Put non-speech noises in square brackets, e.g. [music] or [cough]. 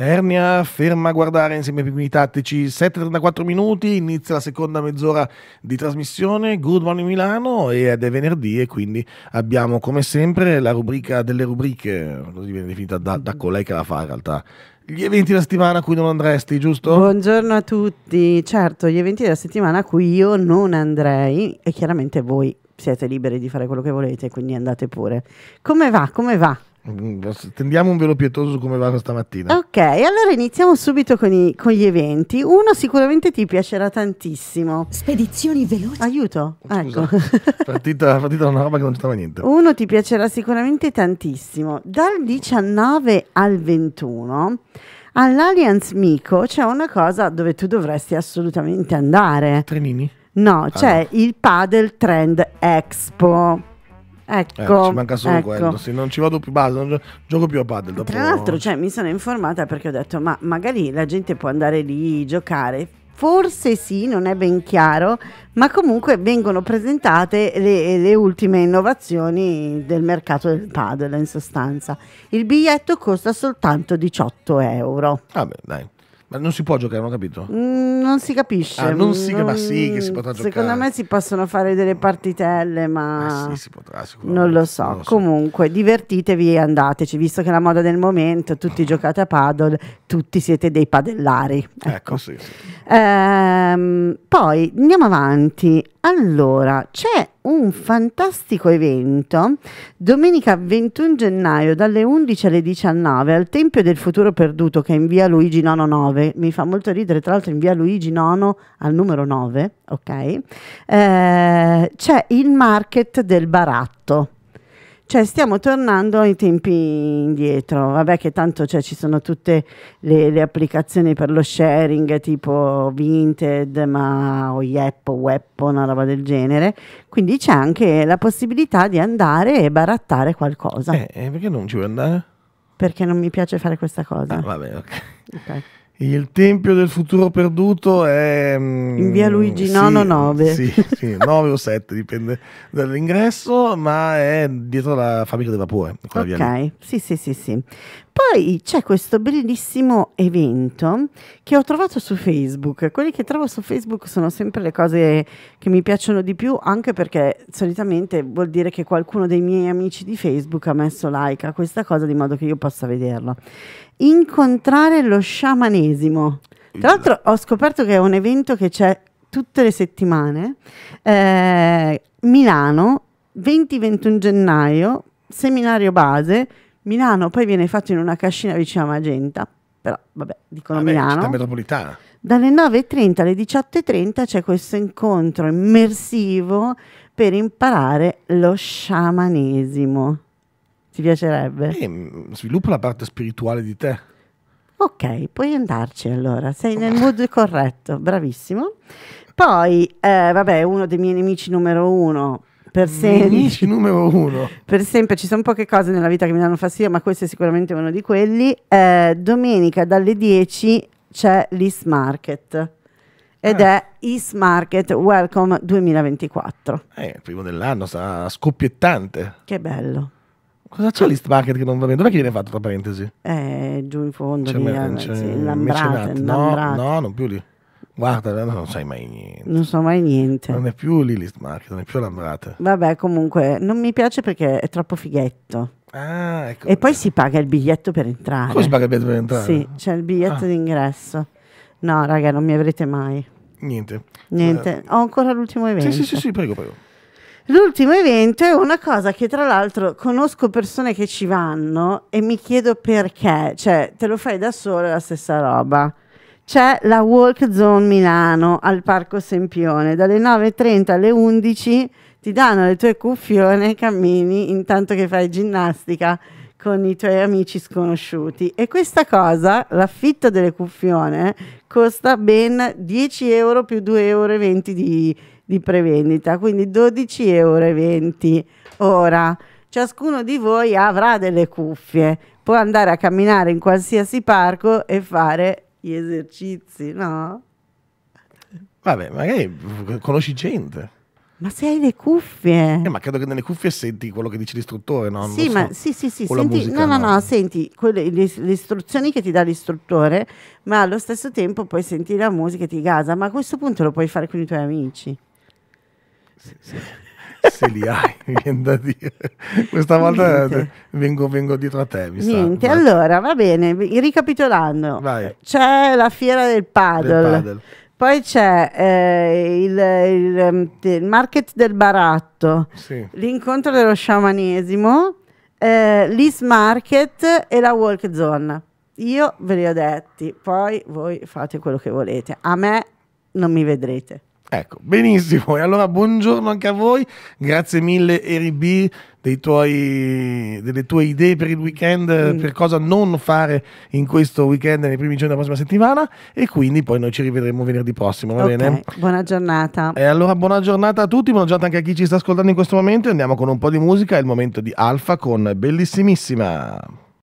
Ernia ferma a guardare insieme ai primi tattici 7-34 minuti, inizia la seconda mezz'ora di trasmissione, Good Morning Milano ed è venerdì e quindi abbiamo come sempre la rubrica delle rubriche, così viene definita da, da colei che la fa in realtà, gli eventi della settimana a cui non andresti, giusto? Buongiorno a tutti, certo gli eventi della settimana a cui io non andrei e chiaramente voi siete liberi di fare quello che volete, quindi andate pure. Come va? Come va? Mm, tendiamo un velo pietoso su come va stamattina. Ok, allora iniziamo subito con, i, con, gli eventi. Uno sicuramente ti piacerà tantissimo. Spedizioni veloci. Aiuto. Scusa, ecco. [laughs] partita, partita una roba che non c'entrava niente. Uno ti piacerà sicuramente tantissimo. Dal 19 al 21 all'Alliance Mico c'è una cosa dove tu dovresti assolutamente andare. Trenini? No, ah. c'è il Padel Trend Expo. Ecco, eh, ci manca solo ecco. quello, sì, non ci vado più, basta, non gioco più a padel. Tra l'altro cioè, mi sono informata perché ho detto ma magari la gente può andare lì, a giocare, forse sì, non è ben chiaro, ma comunque vengono presentate le, le, ultime innovazioni del mercato del padel in sostanza. Il biglietto costa soltanto 18 euro. Vabbè, ah dai. Ma non si può giocare, non ho capito. Mm, non si capisce. Ah, non si, Ma mm, sì, che si potrà giocare. Secondo me si possono fare delle partitelle, ma. Eh sì, si potrà, non lo so. Non lo so. Comunque, divertitevi e andateci, visto che è la moda del momento, tutti ah. giocate a paddle, tutti siete dei padellari. Ecco, ecco sì. sì. Ehm, poi andiamo avanti. Allora, c'è un fantastico evento domenica 21 gennaio dalle 11 alle 19 al Tempio del Futuro Perduto che è in via Luigi Nono 9, mi fa molto ridere tra l'altro in via Luigi Nono al numero 9, ok? Eh, c'è il market del baratto cioè stiamo tornando ai tempi indietro, vabbè che tanto cioè, ci sono tutte le, le, applicazioni per lo sharing tipo Vinted ma, o Yep o Web una roba del genere, quindi c'è anche la possibilità di andare e barattare qualcosa. Eh, eh, perché non ci vuoi andare? Perché non mi piace fare questa cosa. Ah, vabbè, ok. okay. Il Tempio del Futuro Perduto è... Mm, In via Luigi sì, Nono 9. Sì, sì 9 o 7, dipende dall'ingresso, ma è dietro la fabbrica del vapore. Ok, sì, sì, sì, sì poi c'è questo bellissimo evento che ho trovato su Facebook. Quelli che trovo su Facebook sono sempre le cose che mi piacciono di più, anche perché solitamente vuol dire che qualcuno dei miei amici di Facebook ha messo like a questa cosa di modo che io possa vederla. Incontrare lo sciamanesimo. Tra l'altro ho scoperto che è un evento che c'è tutte le settimane. Eh, Milano, 20-21 gennaio, seminario base Milano poi viene fatto in una cascina vicino a Magenta, però vabbè, dicono vabbè, ah, Milano. Città metropolitana. Dalle 9.30 alle 18.30 c'è questo incontro immersivo per imparare lo sciamanesimo. Ti piacerebbe? Eh, mm, sviluppa la parte spirituale di te. Ok, puoi andarci allora, sei nel mood corretto, bravissimo. Poi, eh, vabbè, uno dei miei nemici numero uno, per mm, sempre numero uno per sempre ci sono poche cose nella vita che mi danno fastidio ma questo è sicuramente uno di quelli eh, domenica dalle 10 c'è l'East Market ed eh. è East Market Welcome 2024 eh, il primo dell'anno sarà scoppiettante che bello Cosa c'è l'East Market che non va bene? Dov'è che viene fatto tra parentesi? Eh, giù in fondo, c'è, lì, c'è, sì, Lambrate, no, no, non più lì. Guarda, non sai mai niente. Non so mai niente. Non è più Lilith Market, non è più Lambrate. Vabbè, comunque, non mi piace perché è troppo fighetto. Ah, ecco. E poi si paga il biglietto per entrare. Come si paga il biglietto per entrare? Sì, c'è il biglietto ah. d'ingresso. No, raga, non mi avrete mai. Niente. Niente. Eh. Ho ancora l'ultimo evento. Sì, sì, sì, sì prego, prego. L'ultimo evento è una cosa che tra l'altro conosco persone che ci vanno e mi chiedo perché, cioè te lo fai da solo la stessa roba c'è la Walk Zone Milano al Parco Sempione, dalle 9.30 alle 11 ti danno le tue cuffione e cammini intanto che fai ginnastica con i tuoi amici sconosciuti e questa cosa, l'affitto delle cuffione, costa ben 10 euro più 2,20 euro di, di prevendita, quindi 12,20 euro ora. Ciascuno di voi avrà delle cuffie, può andare a camminare in qualsiasi parco e fare gli esercizi, no? Vabbè, magari conosci gente. Ma se hai le cuffie. Eh, ma credo che nelle cuffie senti quello che dice l'istruttore, no? sì, so. ma sì, sì, sì. Senti, no, no, no, senti quelle, le, le, istruzioni che ti dà l'istruttore, ma allo stesso tempo puoi sentire la musica e ti gasa. Ma a questo punto lo puoi fare con i tuoi amici. Sì, sì se li hai, [laughs] viene da dire. Questa volta vengo, vengo, dietro a te. Mi Niente, sa. allora va bene, ricapitolando, Vai. c'è la fiera del paddle. Del Poi c'è eh, il, il, ehm, il, market del baratto, sì. l'incontro dello sciamanesimo, eh, l'East Market e la Walk Zone. Io ve li ho detti, poi voi fate quello che volete. A me non mi vedrete. Ecco, benissimo. E allora buongiorno anche a voi. Grazie mille Eri tuoi, delle tue idee per il weekend, mm. per cosa non fare in questo weekend, nei primi giorni della prossima settimana. E quindi poi noi ci rivedremo venerdì prossimo, va okay. bene? Buona giornata. E allora buona giornata a tutti, buona giornata anche a chi ci sta ascoltando in questo momento. Andiamo con un po' di musica, è il momento di Alfa con Bellissimissima.